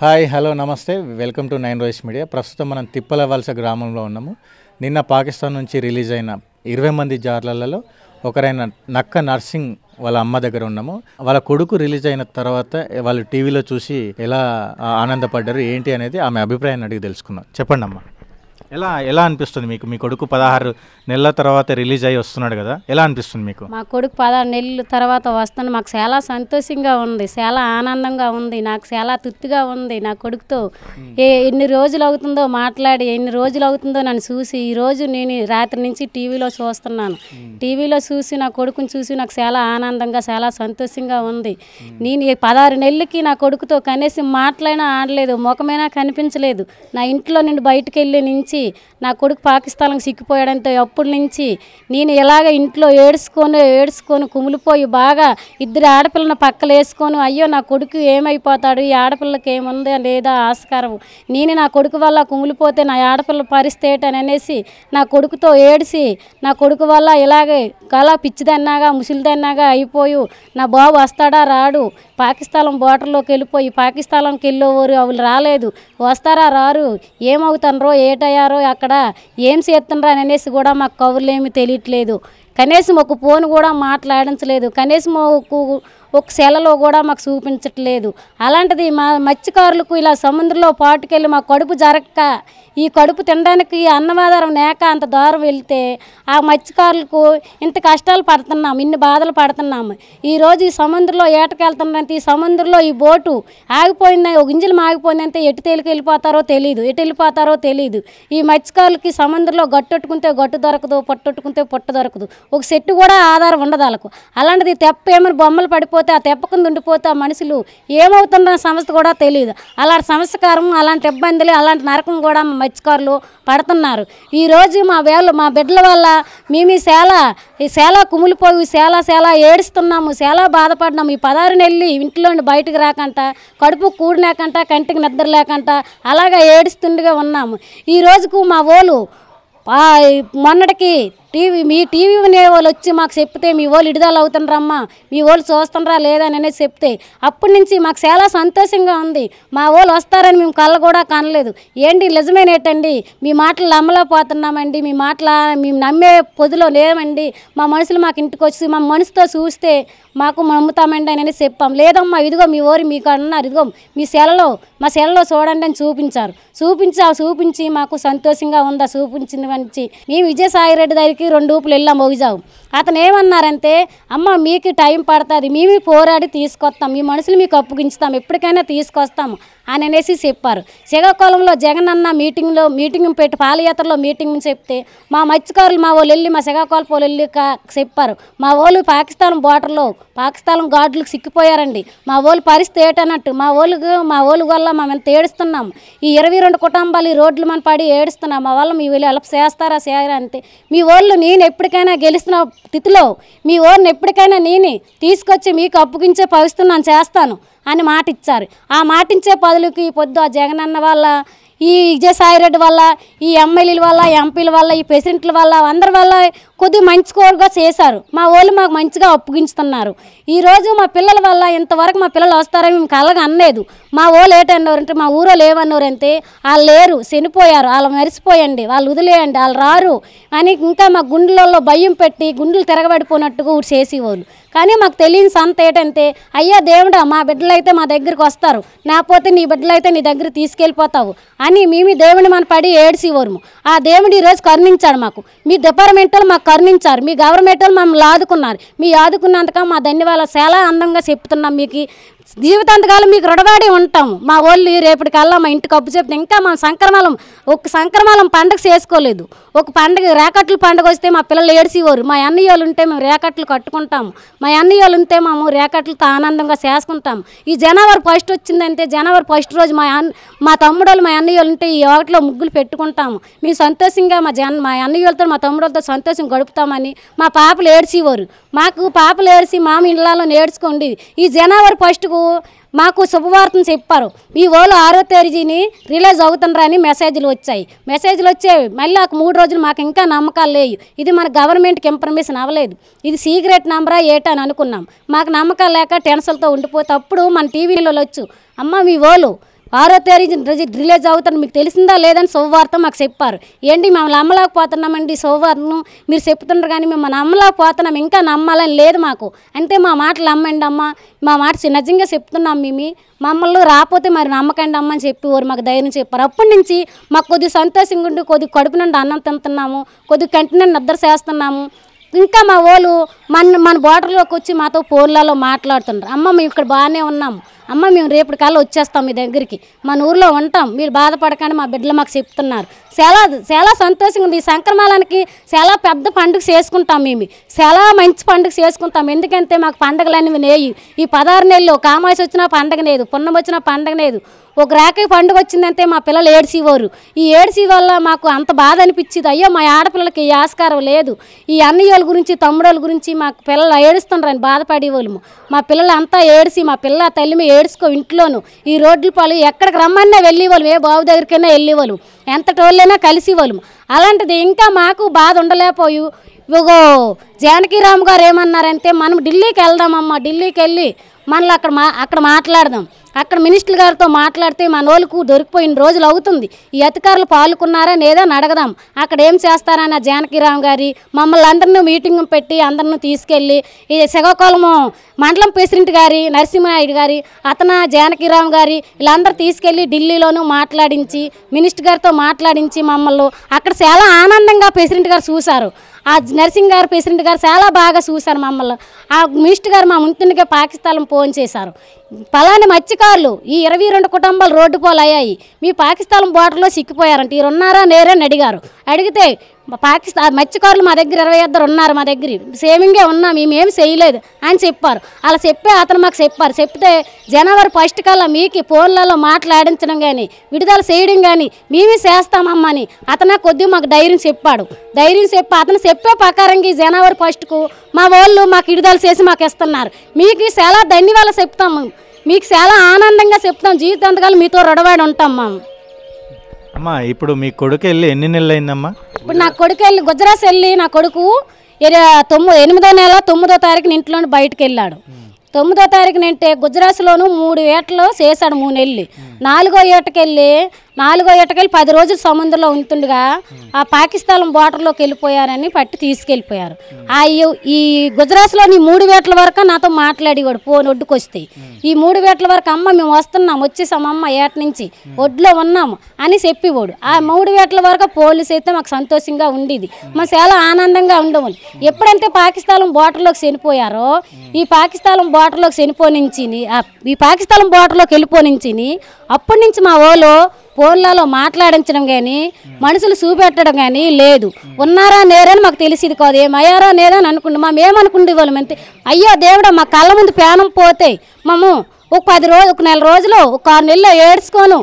Hi hello నమస్తే welcome to Nine Roses Media ప్రస్తుతం మనం తిప్పల వలస గ్రామంలో ఉన్నాము నిన్న పాకిస్తాన్ నుంచి రిలీజ్ అయిన ఇరవై మంది జార్లలో ఒకరైన నక్క నర్సింగ్ వాళ్ళ అమ్మ దగ్గర ఉన్నాము వాళ్ళ కొడుకు రిలీజ్ అయిన తర్వాత వాళ్ళు టీవీలో చూసి ఎలా ఆనందపడ్డారు ఏంటి అనేది ఆమె అభిప్రాయాన్ని అడిగి తెలుసుకున్నాం చెప్పండి అమ్మా ఎలా ఎలా అనిపిస్తుంది మీకు మీ కొడుకు పదహారు నెలల తర్వాత రిలీజ్ అయ్యి వస్తున్నాడు కదా ఎలా అనిపిస్తుంది మీకు మా కొడుకు పదహారు నెలల తర్వాత వస్తాను మాకు చాలా సంతోషంగా ఉంది చాలా ఆనందంగా ఉంది నాకు చాలా తృప్తిగా ఉంది నా కొడుకుతో ఏ ఎన్ని రోజులు అవుతుందో మాట్లాడి ఎన్ని రోజులు అవుతుందో నన్ను చూసి ఈ రోజు నేను రాత్రి నుంచి టీవీలో చూస్తున్నాను టీవీలో చూసి నా కొడుకుని చూసి నాకు చాలా ఆనందంగా చాలా సంతోషంగా ఉంది నేను ఈ పదహారు నెలలకి నా కొడుకుతో కనీసం మాట్లాడినా ఆడలేదు ముఖమైనా కనిపించలేదు నా ఇంట్లో నేను బయటకు వెళ్ళి నుంచి నా కొడుకు పాకిస్తాన్కి సిక్కిపోయాడంతో అప్పటి నుంచి నేను ఇలాగ ఇంట్లో ఏడుచుకొని ఏడుచుకొని కుమిలిపోయి బాగా ఇద్దరు ఆడపిల్లను పక్కలు వేసుకొని అయ్యో నా కొడుకు ఏమైపోతాడు ఈ ఆడపిల్లకి ఏముందా లేదా ఆస్కారం నేను నా కొడుకు వల్ల కుమిలిపోతే నా ఆడపిల్ల పరిస్థితి అనేసి నా కొడుకుతో ఏడిసి నా కొడుకు వల్ల ఇలాగే కళ పిచ్చిదన్నాగా ముసిలిదన్నాగా అయిపోయి నా బాబు వస్తాడా రాడు పాకిస్తాన్ బోర్డర్లోకి వెళ్ళిపోయి పాకిస్తాన్కి వెళ్ళేవారు వాళ్ళు రాలేదు వస్తారా రారు ఏమవుతున్నారో ఏటయ్యారో అక్కడ ఏం చేస్తున్నారా అనేసి కూడా మాకు ఏమి తెలియట్లేదు కనీసం ఒక ఫోన్ కూడా మాట్లాడించలేదు కనీసం ఒక ఒక సెలలో కూడా మాకు చూపించట్లేదు అలాంటిది మా మత్స్యకారులకు ఇలా సముద్రంలో పాటుకెళ్ళి మా కడుపు జరగక ఈ కడుపు తినడానికి ఈ అన్నమాధారం లేక అంత దూరం వెళ్తే ఆ మత్స్యకారులకు ఇంత కష్టాలు పడుతున్నాము ఇన్ని బాధలు పడుతున్నాము ఈరోజు ఈ సముద్రంలో ఏటకెళ్తున్నంత ఈ సముద్రంలో ఈ బోటు ఆగిపోయిందని ఒక గింజలు ఆగిపోయిందంటే ఎటు తేలికి వెళ్ళిపోతారో తెలియదు ఎటు వెళ్ళిపోతారో తెలియదు ఈ మత్స్యకారులకి సముద్రంలో గట్టుకుంటే గట్టు దొరకదు పొట్టొట్టుకుంటే పొట్ట దొరకదు ఒక చెట్టు కూడా ఆధారం ఉండదు వాళ్ళకు అలాంటిది తెప్ప ఏమైనా బొమ్మలు పడిపోతే ఉండిపోతే ఆ తెప్పకుండా ఉండిపోతే ఆ మనుషులు ఏమవుతుందన్న సంస్థ కూడా తెలియదు అలాంటి సంస్కారం అలాంటి ఇబ్బందులు అలాంటి నరకం కూడా మా మత్స్యకారులు పడుతున్నారు ఈరోజు మా వేళ్ళు మా బిడ్డల వల్ల మేము ఈ సేల ఈ సేల కుమిలిపోయి సేల సేల ఏడుస్తున్నాము సేల బాధపడినాము ఈ పదారు నెల్లి ఇంట్లోని బయటకు రాకంట కడుపు కూడినాకంట కంటికి నిద్ర లేకంట అలాగ ఏడుస్తుండగా ఉన్నాము ఈ రోజుకు మా ఓలు మొన్నటికి టీవీ మీ టీవీ అనే వాళ్ళు వచ్చి మాకు చెప్తే మీ వాళ్ళు ఇడిదాలు అవుతుండ్రమ్మా మీ వాళ్ళు చూస్తుండ్రా లేదని అనేది చెప్తే అప్పటి నుంచి మాకు చాలా సంతోషంగా ఉంది మా వాళ్ళు వస్తారని మేము కళ్ళ కూడా కనలేదు ఏంటి నిజమేనేటండి మీ మాటలు నమ్మలేకపోతున్నామండి మీ మాటల మేము నమ్మే పొదిలో లేమండి మా మనుషులు మాకు ఇంటికి వచ్చి మా మనసుతో చూస్తే మాకు నమ్ముతామండి అని చెప్పాం లేదమ్మా ఇదిగో మీ ఓరి మీకు అన్నారు ఇదిగో మీ సెలలో మా సెలలో చూడండి అని చూపించారు చూపించి చూపించి మాకు సంతోషంగా ఉందా చూపించింది మంచి మేము విజయసాయిరెడ్డి దగ్గరికి ఇద్దరికి రెండు ఊపులు వెళ్ళాం మోగిజావు అతను ఏమన్నారంటే అమ్మ మీకు టైం పడుతుంది మేము పోరాడి తీసుకొస్తాం మీ మనుషులు మీకు అప్పగించుతాం ఎప్పటికైనా తీసుకొస్తాము అని అనేసి చెప్పారు శ్రీకాకుళంలో జగన్ అన్న మీటింగ్లో మీటింగ్ పెట్టి పాలయాత్రలో మీటింగ్ చెప్తే మా మత్స్యకారులు మా వాళ్ళు వెళ్ళి మా శ్రీకాకుళం వాళ్ళు వెళ్ళి చెప్పారు మా వాళ్ళు పాకిస్తాన్ బోర్డర్లో పాకిస్తాన్ గాడ్లకు సిక్కిపోయారండి మా వాళ్ళు పరిస్థితి ఏటన్నట్టు మా వాళ్ళు మా వాళ్ళు వల్ల మేము ఏడుస్తున్నాం ఈ ఇరవై రెండు కుటుంబాలు ఈ రోడ్లు మన పడి ఏడుస్తున్నాం మా వాళ్ళు మీ వీళ్ళు హెల్ప్ చేస్తారా చేయరా అంతే మీ వాళ్ళు నేను ఎప్పటికైనా గెలిచిన స్థితిలో మీ ఓర్ని ఎప్పటికైనా నేనే తీసుకొచ్చి మీకు పరిస్థితి నన్ను చేస్తాను అని మాట ఇచ్చారు ఆ మాటించే పదులకి పొద్దు ఆ జగనన్న వాళ్ళ ఈ విజయసాయిరెడ్డి వల్ల ఈ ఎమ్మెల్యేల వల్ల ఎంపీల వల్ల ఈ ప్రెసిడెంట్ల వల్ల అందరి వల్ల కొద్దిగా మంచి కోరుగా చేశారు మా వాళ్ళు మాకు మంచిగా అప్పగించుతున్నారు ఈరోజు మా పిల్లల వల్ల ఇంతవరకు మా పిల్లలు వస్తారని మేము కలగా అనలేదు మా వాళ్ళు ఏటన్నారంటే మా ఊరో లేవన్నారంటే వాళ్ళు లేరు చనిపోయారు వాళ్ళు మెరిసిపోయండి వాళ్ళు వదిలేయండి వాళ్ళు రారు అని ఇంకా మా గుండెలలో భయం పెట్టి గుండెలు తిరగబడిపోయినట్టుగా చేసేవాళ్ళు కానీ మాకు తెలియని సంత ఏంటంటే అయ్యా దేవుడా మా బిడ్డలైతే మా దగ్గరికి వస్తారు లేకపోతే నీ బిడ్డలైతే నీ దగ్గర తీసుకెళ్ళిపోతావు అని మేము దేవుని మన పడి ఏడ్చేవారు ఆ దేవుడు ఈరోజు కరుణించాడు మాకు మీ డిపార్ట్మెంట్లో మాకు కరుణించారు మీ గవర్నమెంట్ వాళ్ళు మమ్మల్ని ఆదుకున్నారు మీ ఆదుకున్నంతగా మా ధన్యవాదాలు చాలా అందంగా చెప్తున్నాం మీకు జీవితాంతకాలం మీకు రుడవాడి ఉంటాము మా వాళ్ళు రేపటికల్లా మా ఇంటికి అప్పు చెప్తే ఇంకా మా సంక్రమాలం ఒక సంక్రమాలం పండగ చేసుకోలేదు ఒక పండగ రేకట్లు పండగ వస్తే మా పిల్లలు ఏడిసేవారు మా అన్నయ్యలు ఉంటే మేము రేకట్లు కట్టుకుంటాము మా అన్నయ్యలు ఉంటే మేము రేకట్లతో ఆనందంగా చేసుకుంటాము ఈ జనవరి ఫస్ట్ వచ్చిందంటే జనవరి ఫస్ట్ రోజు మా అన్న మా తమ్ముడోళ్ళు మా అన్నయ్యలు ఉంటే ఈ ఒకటిలో ముగ్గులు పెట్టుకుంటాము మేము సంతోషంగా మా జన్ మా అన్నయ్యలతో మా తమ్ముడులతో సంతోషం గడుపుతామని మా పాపలు ఏడ్చేవారు మాకు పాపలు ఏడిసి మామ ఇళ్ళలో నేడ్చుకోండి ఈ జనవరి ఫస్ట్ మటుకు మాకు శుభవార్తను చెప్పారు మీ ఓలు ఆరో తేదీని రిలీజ్ అవుతుండ్రని మెసేజ్లు వచ్చాయి మెసేజ్లు వచ్చేవి మళ్ళీ ఒక మూడు రోజులు మాకు ఇంకా నమ్మకాలు లేవు ఇది మన గవర్నమెంట్కి ఇన్ఫర్మేషన్ అవ్వలేదు ఇది సీక్రెట్ నంబరా ఏటా అని అనుకున్నాం మాకు నమ్మకాలు లేక టెన్షన్తో ఉండిపోతే అప్పుడు మన టీవీలలో వచ్చు అమ్మ మీ ఓలు ఆరో తేదీ రిలీజ్ అవుతాను మీకు తెలిసిందా లేదని సోమవారం మాకు చెప్పారు ఏంటి మేము నమ్మలేకపోతున్నామండి సోమవారం మీరు చెప్తున్నారు కానీ మేము నమ్మలేకపోతున్నాం ఇంకా నమ్మాలని లేదు మాకు అంటే మా మాటలు నమ్మండి అమ్మ మా మాట నిజంగా చెప్తున్నాం మేము మమ్మల్ని రాకపోతే మరి నమ్మకండి అమ్మ అని చెప్పి వారు మాకు ధైర్యం చెప్పారు అప్పటి నుంచి మాకు కొద్దిగా సంతోషంగా ఉండి కొద్దిగా కడుపు నుండి అన్నం తింటున్నాము కొద్దిగా కంటి నుండి నిద్ర చేస్తున్నాము ఇంకా మా వాళ్ళు మన మన బోర్డర్లోకి వచ్చి మాతో ఫోన్లలో మాట్లాడుతున్నారు అమ్మ మేము ఇక్కడ బాగానే ఉన్నాము అమ్మ మేము రేపటి కాలం వచ్చేస్తాం మీ దగ్గరికి మన ఊర్లో ఉంటాం మీరు బాధపడకండి మా బిడ్డలు మాకు చెప్తున్నారు చాలా చాలా సంతోషంగా ఉంది ఈ సంక్రమాలకి చాలా పెద్ద పండుగ చేసుకుంటాం మేము చాలా మంచి పండుగ చేసుకుంటాం ఎందుకంటే మాకు పండగలనేవి నేయి ఈ పదహారు నెలలో కామాసి వచ్చినా పండగ లేదు పున్నం వచ్చినా పండగ లేదు ఒక రాఖీ పండుగ వచ్చిందంటే మా పిల్లలు ఏడ్చివారు ఈ ఏడ్చి వల్ల మాకు అంత బాధ అనిపించింది అయ్యో మా ఆడపిల్లలకి ఈ ఆస్కారం లేదు ఈ అన్నయ్యోళ్ళ గురించి తమ్ముడోళ్ళ గురించి మా పిల్లలు ఏడుస్తుండ్రని బాధపడేవాళ్ళము మా పిల్లలు అంతా ఏడిసి మా పిల్ల తల్లి మీద ఏడుచుకో ఇంట్లోను ఈ రోడ్ల పాలు ఎక్కడికి రమ్మన్నా వెళ్ళేవాళ్ళం ఏ బాబు దగ్గరికైనా వెళ్ళేవాళ్ళం ఎంత టోళ్ళైనా కలిసేవాళ్ళం అలాంటిది ఇంకా మాకు బాధ ఉండలేకపోయి ఇగో జానకీరామ్ గారు ఏమన్నారంటే మనం ఢిల్లీకి వెళ్దామమ్మా ఢిల్లీకి వెళ్ళి మనలో అక్కడ మా అక్కడ మాట్లాడదాం అక్కడ మినిస్టర్ గారితో మాట్లాడితే వాళ్ళకు దొరికిపోయిన రోజులు అవుతుంది ఈ అధికారులు పాల్గొన్నారా లేదా అడగదాం అక్కడ ఏం చేస్తారన్న జానకిరామ్ గారి మమ్మల్ని అందరినీ మీటింగ్ పెట్టి అందరిని తీసుకెళ్ళి ఈ శ్రీకాకుళం మండలం ప్రెసిడెంట్ గారి నరసింహనాయుడు గారి అతన జానకిరామ్ గారి వీళ్ళందరూ తీసుకెళ్ళి ఢిల్లీలోనూ మాట్లాడించి మినిస్టర్ గారితో మాట్లాడించి మమ్మల్ని అక్కడ చాలా ఆనందంగా ప్రెసిడెంట్ గారు చూశారు ఆ నర్సింగ్ గారు ప్రెసిడెంట్ గారు చాలా బాగా చూశారు మమ్మల్ని ఆ మినిస్టర్ గారు మా ముందుగా పాకిస్తాన్ ఫోన్ చేశారు పలాని మత్స్యకారులు ఈ ఇరవై రెండు కుటుంబాలు రోడ్డు పోలు అయ్యాయి మీ పాకిస్తాన్ బోర్డర్లో సిక్కిపోయారంట ఈరున్నారా నేరని అడిగారు అడిగితే పాకిస్తాన్ మత్స్యకారులు మా దగ్గర ఇరవై ఇద్దరు ఉన్నారు మా దగ్గర సేవింగే ఉన్నాం మేమేమి చేయలేదు అని చెప్పారు అలా చెప్పే అతను మాకు చెప్పారు చెప్తే జనవరి ఫస్ట్ కల్లా మీకు ఫోన్లలో మాట్లాడించడం కానీ విడుదల చేయడం కానీ మేమే చేస్తామమ్మని అతను కొద్దిగా మాకు ధైర్యం చెప్పాడు ధైర్యం చెప్పి అతను చెప్పే ప్రకారంగా జనవరి ఫస్ట్కు మా వాళ్ళు మాకు విడుదల చేసి మాకు ఇస్తున్నారు మీకు చాలా ధన్యవాదాలు చెప్తాం మేము మీకు చాలా ఆనందంగా చెప్తాం జీవితాంతకాలం మీతో రుడవాడి ఉంటాం మా అమ్మా ఇప్పుడు మీ కొడుకు వెళ్ళి ఎన్ని నెలలు అయిందమ్మా ఇప్పుడు నా కొడుకు వెళ్ళి గుజరాత్ వెళ్ళి నా కొడుకు తొమ్మిది ఎనిమిదో నెల తొమ్మిదో తారీఖున ఇంట్లో బయటకు వెళ్ళాడు తొమ్మిదో తారీఖున అంటే గుజరాత్లోను మూడు ఏటలు చేశాడు మూడు నెలలు నాలుగో ఏటకెళ్ళి నాలుగో ఎటకెళ్ళి పది రోజులు సముద్రంలో ఉంటుండగా ఆ పాకిస్తాన్ బార్డర్లోకి వెళ్ళిపోయారని పట్టి తీసుకెళ్ళిపోయారు ఆ ఈ గుజరాత్లోని మూడు వేటల వరకు నాతో మాట్లాడేవాడు ఫోన్ ఒడ్డుకు వస్తే ఈ మూడు వేటల వరకు అమ్మ మేము వస్తున్నాం వచ్చేసాం అమ్మ ఏట నుంచి ఒడ్లో ఉన్నాము అని చెప్పేవాడు ఆ మూడు వేటల వరకు పోలీసు అయితే మాకు సంతోషంగా ఉండేది మా చాలా ఆనందంగా ఉండేవాళ్ళు ఎప్పుడంటే పాకిస్తాన్ బార్డర్లోకి చనిపోయారో ఈ పాకిస్తాన్ బార్డర్లోకి చనిపోనించి ఈ పాకిస్తాన్ బార్డర్లోకి వెళ్ళిపోనించి అప్పటి నుంచి మా ఓలో ఫోన్లలో మాట్లాడించడం కానీ మనుషులు చూపెట్టడం కానీ లేదు ఉన్నారా నేరని మాకు తెలిసింది కాదు ఏమయ్యారా నేరని అనుకుంటు మేము ఏమనుకుండే వాళ్ళం అంతే అయ్యో దేవుడ మా కళ్ళ ముందు పేనం పోతే మాము ఒక పది రోజు ఒక నెల రోజులు ఒక ఆరు నెలలో ఏడ్చుకోను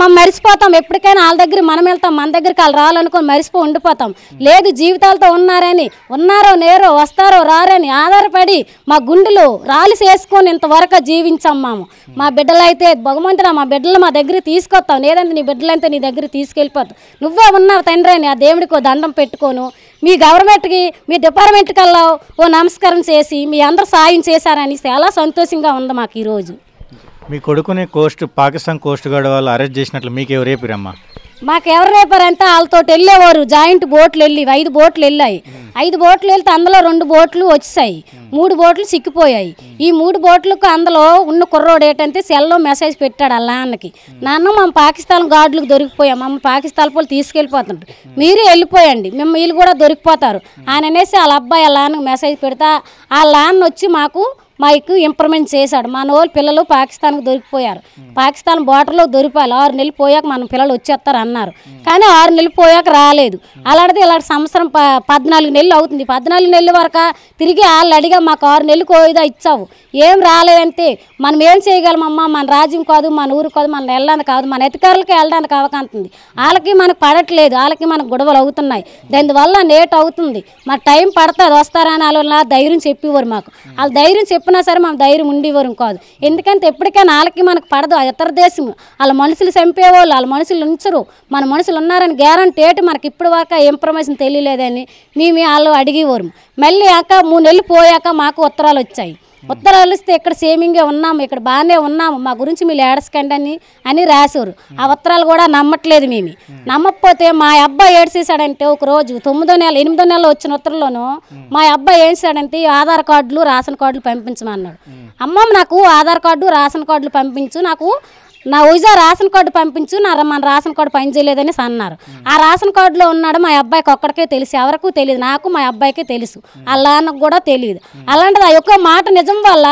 మనం మరిసిపోతాం ఎప్పటికైనా వాళ్ళ దగ్గర మనం వెళ్తాం మన దగ్గరికి వాళ్ళు రావాలనుకొని మరిసిపో ఉండిపోతాం లేదు జీవితాలతో ఉన్నారని ఉన్నారో నేరో వస్తారో రారని ఆధారపడి మా గుండెలు రాలి చేసుకొని ఇంతవరకు జీవించాం మాము మా బిడ్డలైతే భగవంతుడా మా బిడ్డలు మా దగ్గర తీసుకొస్తాం లేదంటే నీ బిడ్డలంతా నీ దగ్గర తీసుకెళ్ళిపోతాం నువ్వే ఉన్నావు తండ్రి అని ఆ దేవుడికి దండం పెట్టుకోను మీ గవర్నమెంట్కి మీ డిపార్ట్మెంట్కి వెళ్ళావు ఓ నమస్కారం చేసి మీ అందరూ సాయం చేశారని చాలా సంతోషంగా ఉంది మాకు ఈరోజు మీ కొడుకుని కోస్ట్ పాకిస్తాన్ కోస్ట్ గార్డ్ వాళ్ళు అరెస్ట్ చేసినట్లు మీకెవరు మాకు ఎవరు రేపారంటే వాళ్ళతో వెళ్ళేవారు జాయింట్ బోట్లు వెళ్ళి ఐదు బోట్లు వెళ్ళాయి ఐదు బోట్లు వెళ్తే అందులో రెండు బోట్లు వచ్చాయి మూడు బోట్లు సిక్కిపోయాయి ఈ మూడు బోట్లకు అందులో ఉన్న కుర్రోడు ఏంటంటే సెల్లో మెసేజ్ పెట్టాడు ఆ నాన్నకి నాన్న మేము పాకిస్తాన్ గార్డులకు దొరికిపోయాం మమ్మల్ని పాకిస్తాన్ పోలు తీసుకెళ్ళిపోతుంటారు మీరే వెళ్ళిపోయండి మేము వీళ్ళు కూడా దొరికిపోతారు ఆయన అనేసి వాళ్ళ అబ్బాయి ఆ నాన్నకు మెసేజ్ పెడతా ఆ నాన్న వచ్చి మాకు మాకు ఇంప్రూవ్మెంట్ చేశాడు మన వాళ్ళు పిల్లలు పాకిస్తాన్కి దొరికిపోయారు పాకిస్తాన్ బోర్డర్లో దొరికిపోయాలి ఆరు నెలలు పోయాక మన పిల్లలు వచ్చేస్తారు అన్నారు కానీ ఆరు నెలలు పోయాక రాలేదు అలాంటిది ఇలాంటి సంవత్సరం ప పద్నాలుగు నెలలు అవుతుంది పద్నాలుగు నెలల వరకు తిరిగి వాళ్ళు అడిగా మాకు ఆరు నెలలు కోయిదా ఇచ్చావు ఏం రాలేదంటే మనం ఏం చేయగలమమ్మా మన రాజ్యం కాదు మన ఊరు కాదు మన వెళ్ళడానికి కాదు మన అధికారులకి వెళ్ళడానికి అవకంతుంది వాళ్ళకి మనకు పడట్లేదు వాళ్ళకి మనకు గొడవలు అవుతున్నాయి దానివల్ల నేట్ అవుతుంది మా టైం పడుతుంది వస్తారని వాళ్ళు ధైర్యం చెప్పేవారు మాకు వాళ్ళు ధైర్యం చెప్పి చెప్పినా సరే మనం ధైర్యం ఉండేవారం కాదు ఎందుకంటే ఎప్పటికైనా వాళ్ళకి మనకు పడదు ఇతర దేశం వాళ్ళ మనుషులు చంపేవాళ్ళు వాళ్ళ మనుషులు ఉంచరు మన మనుషులు ఉన్నారని గ్యారంటీ ఏంటి మనకి ఇప్పుడు వాక ఇన్ఫర్మేషన్ తెలియలేదని మేము వాళ్ళు అడిగేవారు మళ్ళీ అక్క మూడు నెలలు పోయాక మాకు ఉత్తరాలు వచ్చాయి ఉత్తరాలు ఇస్తే ఇక్కడ సేమింగే ఉన్నాము ఇక్కడ బాగానే ఉన్నాము మా గురించి మీరు ఏడసకండి అని అని రాశారు ఆ ఉత్తరాలు కూడా నమ్మట్లేదు మేము నమ్మకపోతే మా అబ్బాయి ఏడ్చేశాడంటే ఒక రోజు తొమ్మిదో నెల ఎనిమిదో నెల వచ్చిన ఉత్తరంలోనూ మా అబ్బాయి ఏడ్చాడంటే ఆధార్ కార్డులు రేషన్ కార్డులు పంపించమన్నాడు అమ్మమ్మ నాకు ఆధార్ కార్డు రేషన్ కార్డులు పంపించు నాకు నా ఉజా రేషన్ కార్డు పంపించు నా మన రేషన్ కార్డు పని చేయలేదని అన్నారు ఆ రేషన్ కార్డులో ఉన్నాడు మా అబ్బాయికి ఒక్కడికే తెలుసు ఎవరికి తెలియదు నాకు మా అబ్బాయికే తెలుసు అలా అన్నకు కూడా తెలియదు అలాంటిది ఆ యొక్క మాట నిజం వల్ల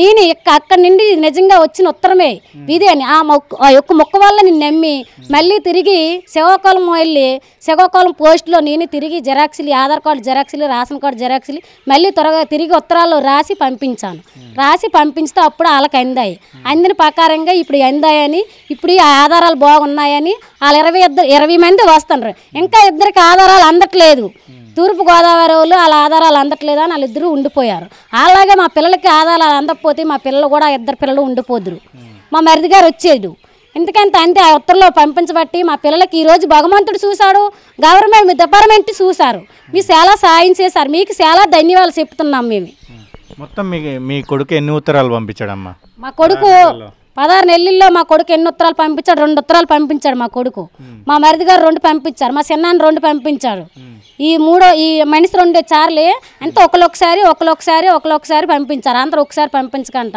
నేను అక్కడి నుండి నిజంగా వచ్చిన ఉత్తరమే ఇదే అని ఆ మొక్క ఆ యొక్క మొక్క వల్ల నేను నమ్మి మళ్ళీ తిరిగి శివకాలం వెళ్ళి శివకాలం పోస్టులో నేను తిరిగి జెరాక్స్లు ఆధార్ కార్డు జెరాక్స్లు రేషన్ కార్డు జెరాక్స్లు మళ్ళీ త్వరగా తిరిగి ఉత్తరాలు రాసి పంపించాను రాసి పంపించితే అప్పుడు వాళ్ళకి అందాయి అందిన ప్రకారంగా ఇప్పుడు అందాయని ఇప్పుడు ఆ ఆధారాలు బాగున్నాయని వాళ్ళు ఇరవై ఇద్దరు ఇరవై మంది వస్తున్నారు ఇంకా ఇద్దరికి ఆధారాలు అందట్లేదు తూర్పుగోదావరి వాళ్ళు వాళ్ళ ఆధారాలు అందట్లేదని వాళ్ళిద్దరూ ఉండిపోయారు అలాగే మా పిల్లలకి ఆధారాలు అందకపోతే మా పిల్లలు కూడా ఇద్దరు పిల్లలు ఉండిపోదురు మా మరిది గారు వచ్చేడు ఎందుకంటే అంతే ఆ ఉత్తర్లో పంపించబట్టి మా పిల్లలకి ఈరోజు భగవంతుడు చూశాడు గవర్నమెంట్ మీ డిపార్ట్మెంట్ చూశారు మీ చాలా సాయం చేశారు మీకు చాలా ధన్యవాదాలు చెప్తున్నాం మేము మొత్తం మీ మీ కొడుకు ఎన్ని ఉత్తరాలు పంపించాడమ్మా మా కొడుకు పదహారు నెలల్లో మా కొడుకు ఎన్ని ఉత్తరాలు పంపించాడు రెండు ఉత్తరాలు పంపించాడు మా కొడుకు మా మరిది గారు రెండు పంపించారు మా చిన్నాన్ని రెండు పంపించాడు ఈ మూడో ఈ మనిషి రెండు చార్లు అంత ఒకరొకసారి ఒకరొకసారి ఒకరొకసారి పంపించారు అందరు ఒకసారి పంపించకంట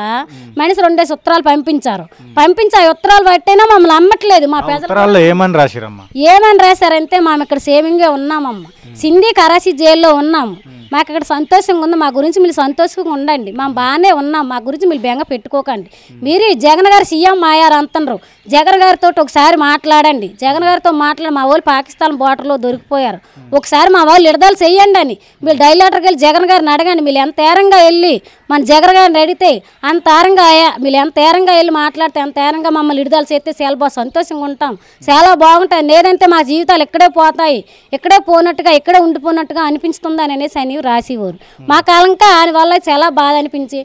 మనిషి రెండేసి ఉత్తరాలు పంపించారు పంపించి ఉత్తరాలు పట్టేనా మమ్మల్ని అమ్మట్లేదు మా పేదలు ఏమని రాశారు ఏమని రాశారంటే మేము ఇక్కడ సేవింగ్ ఉన్నామమ్మ సింధీ కరాసి జైల్లో ఉన్నాము మాకు ఇక్కడ సంతోషంగా ఉంది మా గురించి మీరు సంతోషంగా ఉండండి మేము బాగానే ఉన్నాం మా గురించి మీరు బెంగ పెట్టుకోకండి మీరు జగన్ గారు సీఎం మాయారు అంటున్నారు జగన్ గారితో ఒకసారి మాట్లాడండి జగన్ గారితో మాట్లాడి మా వాళ్ళు పాకిస్తాన్ బార్డర్లో దొరికిపోయారు ఒకసారి మా వాళ్ళు విడుదల చేయండి అని మీరు డైలాటర్కి వెళ్ళి జగన్ గారిని అడగండి మీరు ఎంత తీరంగా వెళ్ళి మన జగరగాని అడిగితే అంత ఏరంగా మీరు ఎంత ఏరంగా వెళ్ళి మాట్లాడితే ఎంత ఏరంగా మమ్మల్ని విడుదల చేస్తే చాలా సంతోషంగా ఉంటాం చాలా బాగుంటాయి లేదంటే మా జీవితాలు ఇక్కడే పోతాయి ఇక్కడే పోనట్టుగా ఇక్కడే ఉండిపోనట్టుగా అనిపించుతుందని అనేసి ఆయన రాసేవారు మా కాలంకా ఆయన వల్ల చాలా బాధ అనిపించి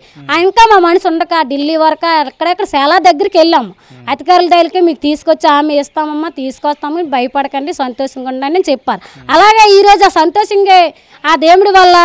ఇంకా మా మనసు ఉండక ఢిల్లీ వరకు ఎక్కడెక్కడ చాలా దగ్గరికి వెళ్ళాము అధికారుల దగ్గరికి మీకు తీసుకొచ్చి ఆమె ఇస్తామమ్మా తీసుకొస్తాము భయపడకండి సంతోషంగా ఉండండి అని చెప్పారు అలాగే ఈరోజు ఆ సంతోషంగా ఆ దేవుడి వల్ల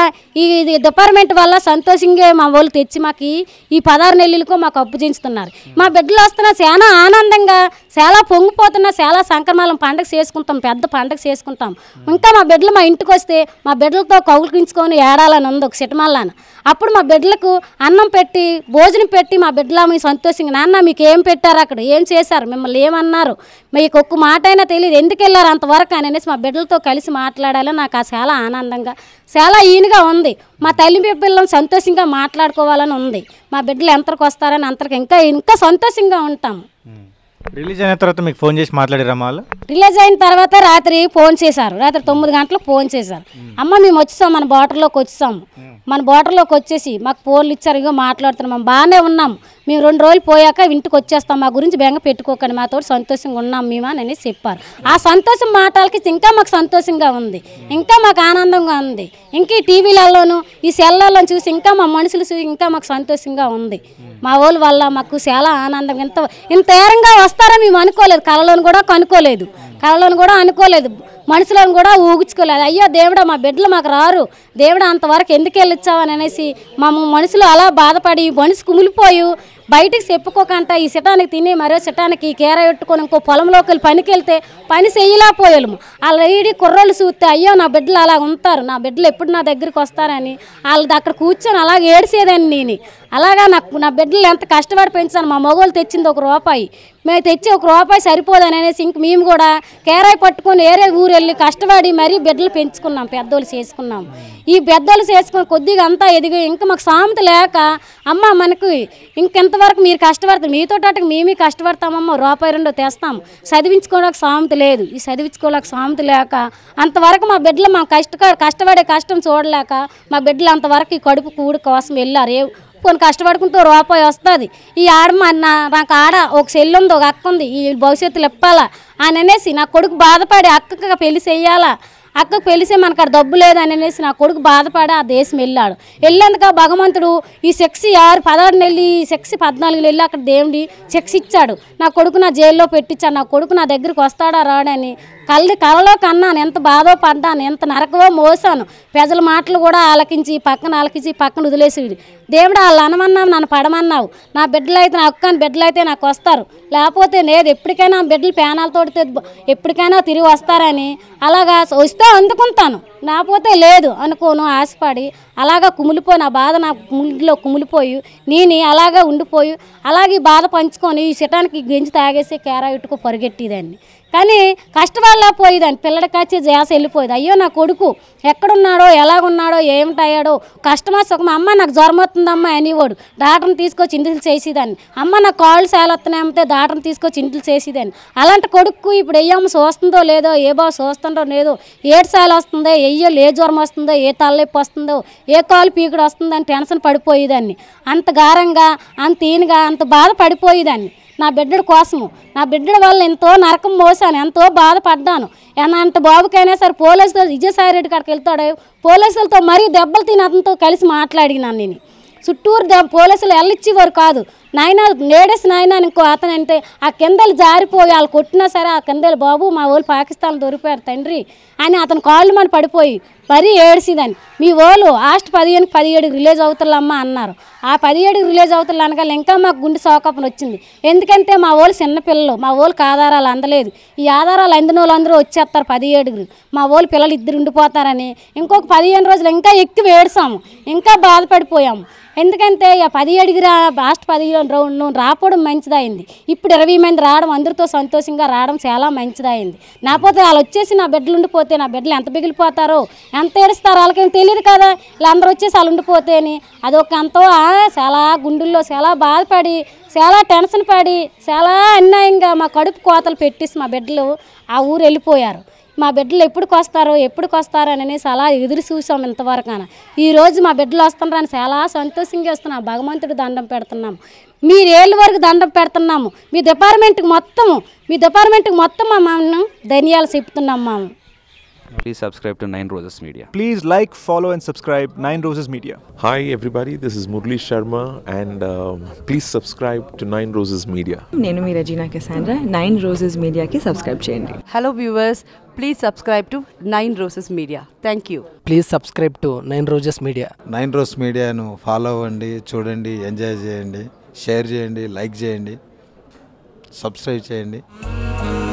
ఈ డిపార్ట్మెంట్ వల్ల సంతోషంగా మా వాళ్ళు తెచ్చి మాకు ఈ పదహారు నెలలకు మాకు అప్పు చేయిస్తున్నారు మా బిడ్డలు వస్తున్న చాలా ఆనందంగా చాలా పొంగిపోతున్న చాలా సంక్రమాలం పండగ చేసుకుంటాం పెద్ద పండగ చేసుకుంటాం ఇంకా మా బిడ్డలు మా ఇంటికి వస్తే మా బిడ్డలతో కౌలుకించుకొని ఏడాలని ఉంది ఒక సిటమల్లాన అప్పుడు మా బిడ్డలకు అన్నం పెట్టి భోజనం పెట్టి మా బిడ్డల మీ సంతోషంగా నాన్న మీకు ఏం పెట్టారు అక్కడ ఏం చేశారు మిమ్మల్ని ఏమన్నారు మీకు ఒక్క మాట అయినా తెలియదు ఎందుకు వెళ్ళారు అంతవరకు అని అనేసి మా బిడ్డలతో కలిసి మాట్లాడాలని నాకు ఆ చాలా ఆనందంగా చాలా ఈయనగా ఉంది మా తల్లి పిల్లలు సంతోషంగా మాట్లాడారు మాట్లాడుకోవాలని ఉంది మా బిడ్డలు ఎంతకు వస్తారని అంతకు ఇంకా ఇంకా సంతోషంగా ఉంటాము రిలీజ్ అయిన తర్వాత మీకు ఫోన్ చేసి మాట్లాడారమ్మా వాళ్ళు రిలీజ్ అయిన తర్వాత రాత్రి ఫోన్ చేశారు రాత్రి తొమ్మిది గంటలకు ఫోన్ చేశారు అమ్మ మేము వచ్చేసాం మన బోటర్లోకి వచ్చేసాము మన బోటర్లోకి వచ్చేసి మాకు ఫోన్లు ఇచ్చారు ఇగో మాట్లాడుతున్నాం మేము బాగానే ఉన్నాం మేము రెండు రోజులు పోయాక ఇంటికి వచ్చేస్తాం మా గురించి బెంగ పెట్టుకోకండి మాతో సంతోషంగా ఉన్నాం మేము అని చెప్పారు ఆ సంతోషం మాటలకి ఇంకా మాకు సంతోషంగా ఉంది ఇంకా మాకు ఆనందంగా ఉంది ఇంకా ఈ టీవీలలోనూ ఈ సెల్లలో చూసి ఇంకా మా మనుషులు చూసి ఇంకా మాకు సంతోషంగా ఉంది మా ఊళ్ళ వల్ల మాకు చాలా ఆనందంగా ఇంత ఇంత ఏరంగా వస్తుంది చేస్తారో మేము అనుకోలేదు కళలోని కూడా కనుక్కోలేదు కళలోని కూడా అనుకోలేదు మనుషులను కూడా ఊగుచుకోలేదు అయ్యో దేవుడా మా బిడ్డలు మాకు రారు దేవుడ అంతవరకు ఎందుకు వెళ్ళొచ్చావని అనేసి మా మనుషులు అలా బాధపడి మనిషి కుమిలిపోయి బయటికి చెప్పుకోకుండా ఈ సిటానికి తిని మరో చిటానికి కేర పెట్టుకొని ఇంకో పొలంలోకి వెళ్ళి పనికి వెళ్తే పని చేయలేకపోయాము వాళ్ళ ఈడి కుర్రలు చూస్తే అయ్యో నా బిడ్డలు అలా ఉంటారు నా బిడ్డలు ఎప్పుడు నా దగ్గరికి వస్తారని వాళ్ళు అక్కడ కూర్చొని అలాగ ఏడిసేదాన్ని నేను అలాగా నాకు నా బిడ్డలు ఎంత కష్టపడి పెంచాను మా మగవాళ్ళు తెచ్చింది ఒక రూపాయి మేము తెచ్చి ఒక రూపాయి సరిపోదని అనేసి ఇంక మేము కూడా కేరాయి పట్టుకొని వేరే ఊరు వెళ్ళి కష్టపడి మరీ బిడ్డలు పెంచుకున్నాం పెద్దోళ్ళు చేసుకున్నాం ఈ పెద్దోళ్ళు చేసుకుని కొద్దిగా అంతా ఎదిగి ఇంకా మాకు సామెత లేక అమ్మ మనకు ఇంకెంతవరకు మీరు కష్టపడతాం మీతో టాటకు మేమే కష్టపడతామమ్మ రూపాయి రెండో తెస్తాం చదివించుకోవడానికి సామెత లేదు ఈ చదివించుకోవడానికి సామెత లేక అంతవరకు మా బిడ్డలు మా కష్ట కష్టపడే కష్టం చూడలేక మా బిడ్డలు అంతవరకు ఈ కడుపు కూడు కోసం వెళ్ళారు కొన్ని కష్టపడుకుంటూ రూపాయి వస్తుంది ఈ ఆడ నాకు ఆడ ఒక చెల్లి ఉంది ఒక అక్క ఉంది ఈ భవిష్యత్తులో ఇప్పాలా అని అనేసి నా కొడుకు బాధపడి అక్కకి పెళ్లి చేయాలా అక్కకు పెళ్లిసే మనకు అక్కడ డబ్బు లేదని అనేసి నా కొడుకు బాధపడి ఆ దేశం వెళ్ళాడు వెళ్ళేందుక భగవంతుడు ఈ సెక్స్ ఆరు పదహారు నెలలు ఈ సెక్స్ పద్నాలుగు నెలలు అక్కడ దేవుడి సెక్స్ ఇచ్చాడు నా కొడుకు నా జైల్లో పెట్టించాడు నా కొడుకు నా దగ్గరికి వస్తాడా రాడని కళ్ళు కళ్ళలో కన్నాను ఎంత బాధో పడ్డాను ఎంత నరకవో మోసాను ప్రజల మాటలు కూడా ఆలకించి పక్కన ఆలకించి పక్కన వదిలేసి దేవుడు వాళ్ళు అనమన్నావు నన్ను పడమన్నావు నా బిడ్డలు అయితే నా అక్కని బిడ్డలైతే నాకు వస్తారు లేకపోతే లేదు ఎప్పటికైనా బిడ్డలు పేనాలతో ఎప్పటికైనా తిరిగి వస్తారని అలాగా వస్తే అందుకుంటాను లేకపోతే లేదు అనుకోను ఆశపడి అలాగా కుమిలిపోయి నా బాధ నా ముళ్ళలో కుమిలిపోయి నేను అలాగా ఉండిపోయి అలాగే బాధ పంచుకొని ఈ చిటానికి గెంజి తాగేసి కేరా ఇటుకు పరిగెట్టేదాన్ని కానీ కష్టపడలా పోయేదాన్ని పిల్లడి కాచి జాస వెళ్ళిపోయేది అయ్యో నా కొడుకు ఎక్కడున్నాడో ఎలాగున్నాడో ఏమిటయ్యాడో కష్టమా సుఖమా అమ్మ నాకు జ్వరం వస్తుందమ్మా అనేవాడు డాక్టర్ని తీసుకొచ్చి ఇంటిలు చేసేదాన్ని అమ్మ నా కాళ్ళు సేలొస్తున్నాయంతే డాక్టర్ని తీసుకొచ్చి ఇంటిలు చేసేదాన్ని అలాంటి కొడుకు ఇప్పుడు అమ్మ చూస్తుందో లేదో ఏ బాబు చూస్తుందో లేదో ఏడు సాలు వస్తుందో ఏయో ఏ జ్వరం వస్తుందో ఏ తలనొప్పి వస్తుందో ఏ కాలు పీకుడు వస్తుందో అని టెన్షన్ పడిపోయేదాన్ని అంత గారంగా అంత ఈనగా అంత బాధ పడిపోయేదాన్ని నా బిడ్డడు కోసము నా బిడ్డడు వల్ల ఎంతో నరకం మోసాను ఎంతో బాధపడ్డాను అంత బాబుకైనా సరే పోలీసులు విజయసాయిరెడ్డి కాడికి వెళ్తాడు పోలీసులతో మరీ దెబ్బలు తిని అతనితో కలిసి మాట్లాడినాను నేను చుట్టూరు పోలీసులు వెళ్ళిచ్చేవారు కాదు నాయన లేడీస్ నాయన ఇంకో అతను అంటే ఆ కిందలు జారిపోయి వాళ్ళు కొట్టినా సరే ఆ కిందలు బాబు మా వాళ్ళు పాకిస్తాన్ దొరికిపోయారు తండ్రి అని అతను కాళ్ళు మన పడిపోయి మరీ ఏడిసిదని మీ వాళ్ళు ఆస్ట్ పదిహేను పదిహేడు రిలీజ్ అవుతుల్లమ్మా అన్నారు ఆ పదిహేడు రిలీజ్ అవుతుల్లా అనగా ఇంకా మాకు గుండె సౌకపన వచ్చింది ఎందుకంటే మా వాళ్ళు చిన్నపిల్లలు మా వాళ్ళకి ఆధారాలు అందలేదు ఈ ఆధారాలు అందిన వాళ్ళందరూ వచ్చేస్తారు పదిహేడుగురు మా వాళ్ళు పిల్లలు ఇద్దరు ఉండిపోతారని ఇంకొక పదిహేను రోజులు ఇంకా ఎక్కువ ఏడ్చాము ఇంకా బాధపడిపోయాము ఎందుకంటే ఆ పదిహేడుగురు లాస్ట్ పదిహేడు పార్టీలో రౌండ్ రాపోవడం మంచిదైంది ఇప్పుడు ఇరవై మంది రావడం అందరితో సంతోషంగా రావడం చాలా మంచిదైంది నాపోతే వాళ్ళు వచ్చేసి నా బిడ్డలు ఉండిపోతే నా బిడ్డలు ఎంత మిగిలిపోతారో ఎంత ఏడుస్తారో వాళ్ళకేం తెలియదు కదా వీళ్ళందరూ వచ్చేసి వాళ్ళు ఉండిపోతేని అదొక ఎంతో చాలా గుండెల్లో చాలా బాధపడి చాలా టెన్షన్ పడి చాలా అన్యాయంగా మా కడుపు కోతలు పెట్టేసి మా బిడ్డలు ఆ ఊరు వెళ్ళిపోయారు మా బిడ్డలు ఎప్పుడు కోస్తారో ఎప్పుడు కొస్తారో అనేసి అలా ఎదురు చూసాం ఇంతవరకు ఈ రోజు మా బిడ్డలు వస్తున్నారని చాలా సంతోషంగా వస్తున్నాం భగవంతుడు దండం పెడుతున్నాము మీరు ఏళ్ళ వరకు దండం పెడుతున్నాము మీ డిపార్ట్మెంట్కి మొత్తము మీ డిపార్ట్మెంట్కి మొత్తం మా మామను ధన్యాలు చెప్తున్నాం మాము Please subscribe to Nine Roses Media. Please like, follow, and subscribe Nine Roses Media. Hi, everybody. This is Murli Sharma, and um, please subscribe to Nine Roses Media. నేను మీ రజీనా కెసాండ్రా నైన్ రోజెస్ మీడియాకి subscribe చేయండి Hello, viewers. Please subscribe to Nine Roses Media. Thank you. Please subscribe to Nine Roses Media Nine Roses మీడియాను follow అవ్వండి చూడండి enjoy చేయండి share చేయండి like చేయండి సబ్స్క్రైబ్ చేయండి